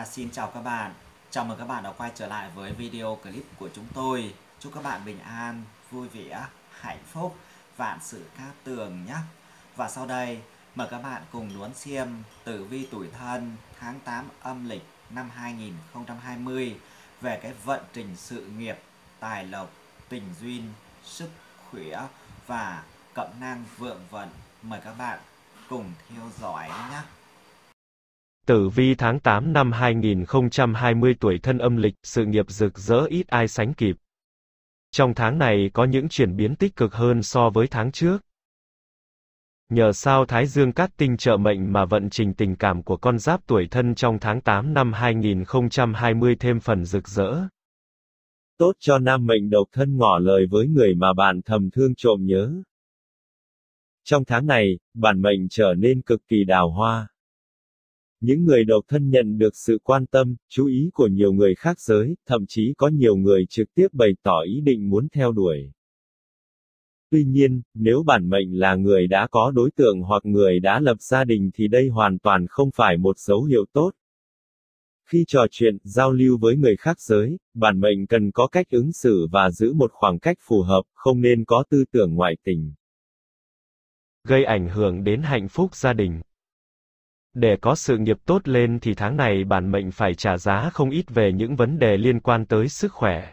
À, xin chào các bạn, chào mừng các bạn đã quay trở lại với video clip của chúng tôi. Chúc các bạn bình an, vui vẻ, hạnh phúc, vạn sự cát tường nhé. Và sau đây, mời các bạn cùng đón xem tử vi tuổi thân tháng 8 âm lịch năm 2020 về cái vận trình sự nghiệp, tài lộc, tình duyên, sức khỏe và cẩm năng vượng vận. Mời các bạn cùng theo dõi nhé. Tử vi tháng 8 năm 2020 tuổi thân âm lịch, sự nghiệp rực rỡ ít ai sánh kịp. Trong tháng này có những chuyển biến tích cực hơn so với tháng trước. Nhờ sao Thái Dương cát tinh trợ mệnh mà vận trình tình cảm của con giáp tuổi thân trong tháng 8 năm 2020 thêm phần rực rỡ. Tốt cho nam mệnh độc thân ngỏ lời với người mà bạn thầm thương trộm nhớ. Trong tháng này, bản mệnh trở nên cực kỳ đào hoa. Những người độc thân nhận được sự quan tâm, chú ý của nhiều người khác giới, thậm chí có nhiều người trực tiếp bày tỏ ý định muốn theo đuổi. Tuy nhiên, nếu bản mệnh là người đã có đối tượng hoặc người đã lập gia đình thì đây hoàn toàn không phải một dấu hiệu tốt. Khi trò chuyện, giao lưu với người khác giới, bản mệnh cần có cách ứng xử và giữ một khoảng cách phù hợp, không nên có tư tưởng ngoại tình. Gây ảnh hưởng đến hạnh phúc gia đình. Để có sự nghiệp tốt lên thì tháng này bản mệnh phải trả giá không ít về những vấn đề liên quan tới sức khỏe.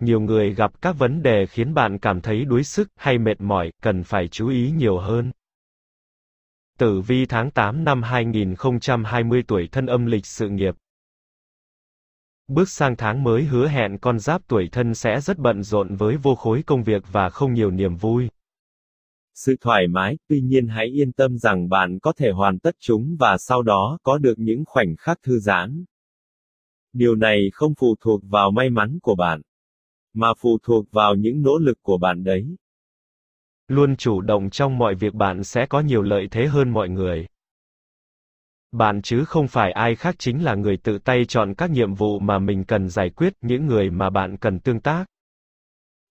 Nhiều người gặp các vấn đề khiến bạn cảm thấy đuối sức hay mệt mỏi, cần phải chú ý nhiều hơn. Tử vi tháng 8 năm 2020 tuổi thân âm lịch sự nghiệp. Bước sang tháng mới hứa hẹn con giáp tuổi thân sẽ rất bận rộn với vô khối công việc và không nhiều niềm vui sự thoải mái, tuy nhiên hãy yên tâm rằng bạn có thể hoàn tất chúng và sau đó có được những khoảnh khắc thư giãn. Điều này không phụ thuộc vào may mắn của bạn, mà phụ thuộc vào những nỗ lực của bạn đấy. Luôn chủ động trong mọi việc bạn sẽ có nhiều lợi thế hơn mọi người. Bạn chứ không phải ai khác chính là người tự tay chọn các nhiệm vụ mà mình cần giải quyết, những người mà bạn cần tương tác.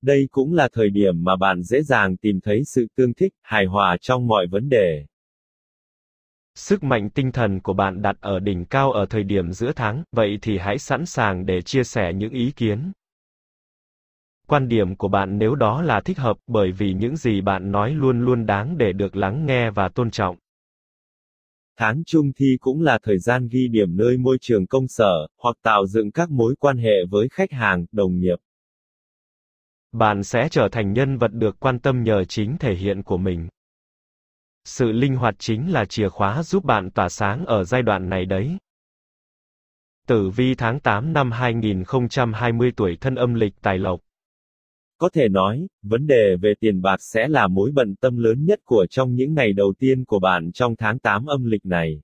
Đây cũng là thời điểm mà bạn dễ dàng tìm thấy sự tương thích, hài hòa trong mọi vấn đề. Sức mạnh tinh thần của bạn đặt ở đỉnh cao ở thời điểm giữa tháng, vậy thì hãy sẵn sàng để chia sẻ những ý kiến. Quan điểm của bạn nếu đó là thích hợp, bởi vì những gì bạn nói luôn luôn đáng để được lắng nghe và tôn trọng. Tháng trung thi cũng là thời gian ghi điểm nơi môi trường công sở, hoặc tạo dựng các mối quan hệ với khách hàng, đồng nghiệp bạn sẽ trở thành nhân vật được quan tâm nhờ chính thể hiện của mình. Sự linh hoạt chính là chìa khóa giúp bạn tỏa sáng ở giai đoạn này đấy. Tử vi tháng 8 năm 2020 tuổi thân âm lịch tài lộc. Có thể nói, vấn đề về tiền bạc sẽ là mối bận tâm lớn nhất của trong những ngày đầu tiên của bạn trong tháng 8 âm lịch này.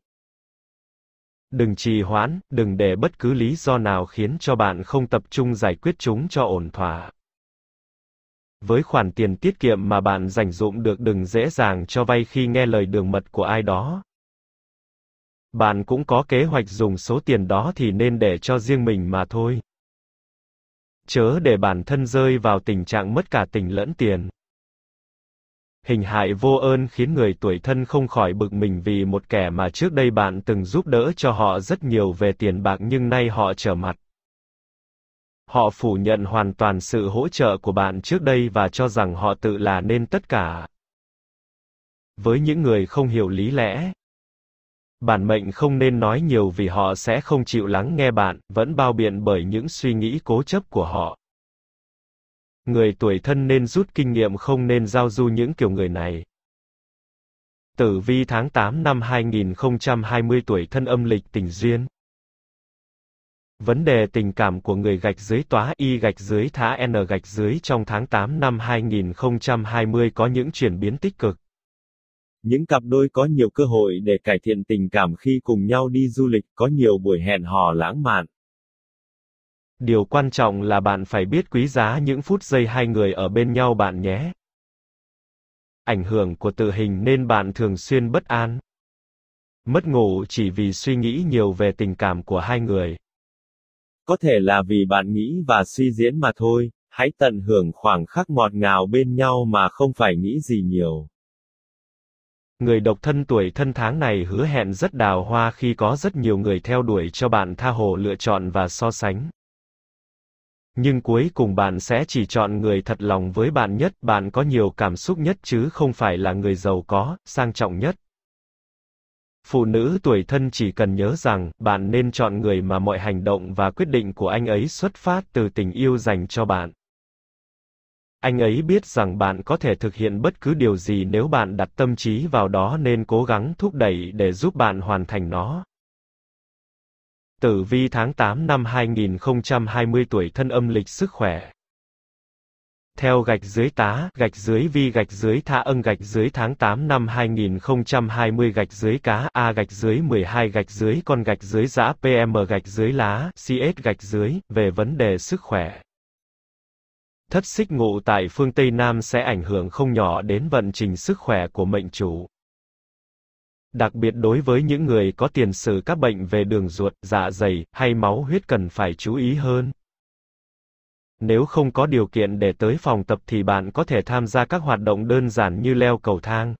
Đừng trì hoãn, đừng để bất cứ lý do nào khiến cho bạn không tập trung giải quyết chúng cho ổn thỏa. Với khoản tiền tiết kiệm mà bạn dành dụm được đừng dễ dàng cho vay khi nghe lời đường mật của ai đó. Bạn cũng có kế hoạch dùng số tiền đó thì nên để cho riêng mình mà thôi. Chớ để bản thân rơi vào tình trạng mất cả tình lẫn tiền. Hình hại vô ơn khiến người tuổi thân không khỏi bực mình vì một kẻ mà trước đây bạn từng giúp đỡ cho họ rất nhiều về tiền bạc nhưng nay họ trở mặt. Họ phủ nhận hoàn toàn sự hỗ trợ của bạn trước đây và cho rằng họ tự là nên tất cả. Với những người không hiểu lý lẽ, bản mệnh không nên nói nhiều vì họ sẽ không chịu lắng nghe bạn, vẫn bao biện bởi những suy nghĩ cố chấp của họ. Người tuổi thân nên rút kinh nghiệm không nên giao du những kiểu người này. Tử vi tháng 8 năm 2020 tuổi thân âm lịch tình duyên. Vấn đề tình cảm của người gạch dưới tóa y gạch dưới thá n gạch dưới trong tháng 8 năm 2020 có những chuyển biến tích cực. Những cặp đôi có nhiều cơ hội để cải thiện tình cảm khi cùng nhau đi du lịch, có nhiều buổi hẹn hò lãng mạn. Điều quan trọng là bạn phải biết quý giá những phút giây hai người ở bên nhau bạn nhé. Ảnh hưởng của tự hình nên bạn thường xuyên bất an. Mất ngủ chỉ vì suy nghĩ nhiều về tình cảm của hai người. Có thể là vì bạn nghĩ và suy diễn mà thôi, hãy tận hưởng khoảng khắc ngọt ngào bên nhau mà không phải nghĩ gì nhiều. Người độc thân tuổi thân tháng này hứa hẹn rất đào hoa khi có rất nhiều người theo đuổi cho bạn tha hồ lựa chọn và so sánh. Nhưng cuối cùng bạn sẽ chỉ chọn người thật lòng với bạn nhất, bạn có nhiều cảm xúc nhất chứ không phải là người giàu có, sang trọng nhất. Phụ nữ tuổi thân chỉ cần nhớ rằng, bạn nên chọn người mà mọi hành động và quyết định của anh ấy xuất phát từ tình yêu dành cho bạn. Anh ấy biết rằng bạn có thể thực hiện bất cứ điều gì nếu bạn đặt tâm trí vào đó nên cố gắng thúc đẩy để giúp bạn hoàn thành nó. Tử vi tháng 8 năm 2020 tuổi thân âm lịch sức khỏe theo gạch dưới tá, gạch dưới vi gạch dưới tha ân gạch dưới tháng 8 năm 2020 gạch dưới cá A gạch dưới 12 gạch dưới con gạch dưới giã PM gạch dưới lá CS gạch dưới, về vấn đề sức khỏe. Thất xích ngụ tại phương Tây Nam sẽ ảnh hưởng không nhỏ đến vận trình sức khỏe của mệnh chủ. Đặc biệt đối với những người có tiền sử các bệnh về đường ruột, dạ dày, hay máu huyết cần phải chú ý hơn. Nếu không có điều kiện để tới phòng tập thì bạn có thể tham gia các hoạt động đơn giản như leo cầu thang.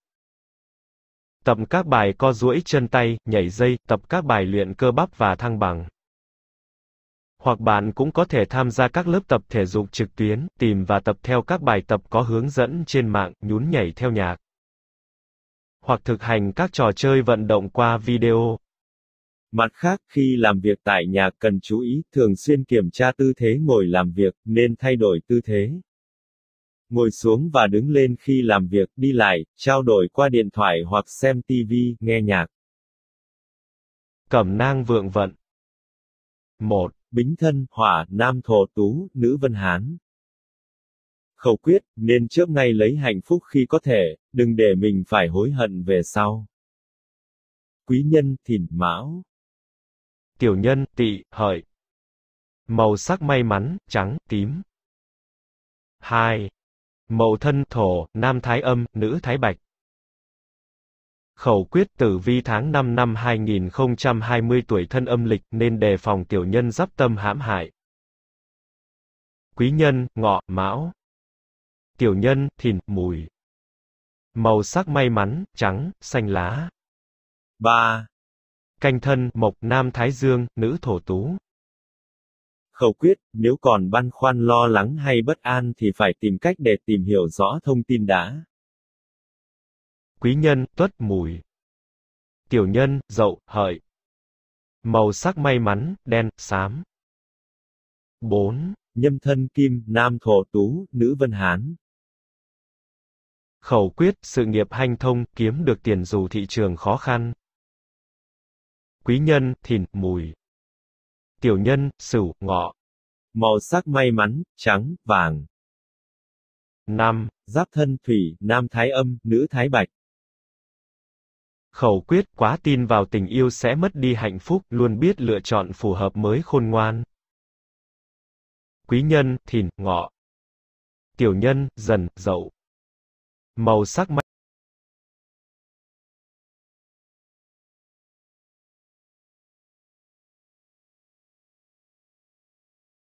Tập các bài co duỗi chân tay, nhảy dây, tập các bài luyện cơ bắp và thăng bằng. Hoặc bạn cũng có thể tham gia các lớp tập thể dục trực tuyến, tìm và tập theo các bài tập có hướng dẫn trên mạng, nhún nhảy theo nhạc. Hoặc thực hành các trò chơi vận động qua video. Mặt khác, khi làm việc tại nhà cần chú ý, thường xuyên kiểm tra tư thế ngồi làm việc, nên thay đổi tư thế. Ngồi xuống và đứng lên khi làm việc, đi lại, trao đổi qua điện thoại hoặc xem TV, nghe nhạc. Cẩm nang vượng vận 1. Bính thân, hỏa, nam thổ tú, nữ vân hán. Khẩu quyết, nên trước ngay lấy hạnh phúc khi có thể, đừng để mình phải hối hận về sau quý nhân thìn mão tiểu nhân, tỵ, hợi. Màu sắc may mắn, trắng, tím. 2. Mậu thân thổ, nam thái âm, nữ thái bạch. Khẩu quyết tử vi tháng 5 năm 2020 tuổi thân âm lịch nên đề phòng tiểu nhân giáp tâm hãm hại. Quý nhân, ngọ, mão. Tiểu nhân, thìn, mùi. Màu sắc may mắn, trắng, xanh lá. 3 canh thân, mộc, nam thái dương, nữ thổ tú. Khẩu quyết, nếu còn băn khoăn lo lắng hay bất an thì phải tìm cách để tìm hiểu rõ thông tin đã. Quý nhân, tuất mùi. Tiểu nhân, dậu, hợi. Màu sắc may mắn, đen, xám. 4. Nhâm thân kim, nam thổ tú, nữ vân hán. Khẩu quyết, sự nghiệp hanh thông, kiếm được tiền dù thị trường khó khăn quý nhân, thìn, mùi. Tiểu nhân, sửu, ngọ. Màu sắc may mắn, trắng, vàng. Năm, giáp thân thủy, nam thái âm, nữ thái bạch. Khẩu quyết quá tin vào tình yêu sẽ mất đi hạnh phúc, luôn biết lựa chọn phù hợp mới khôn ngoan. Quý nhân, thìn, ngọ. Tiểu nhân, dần, dậu. Màu sắc may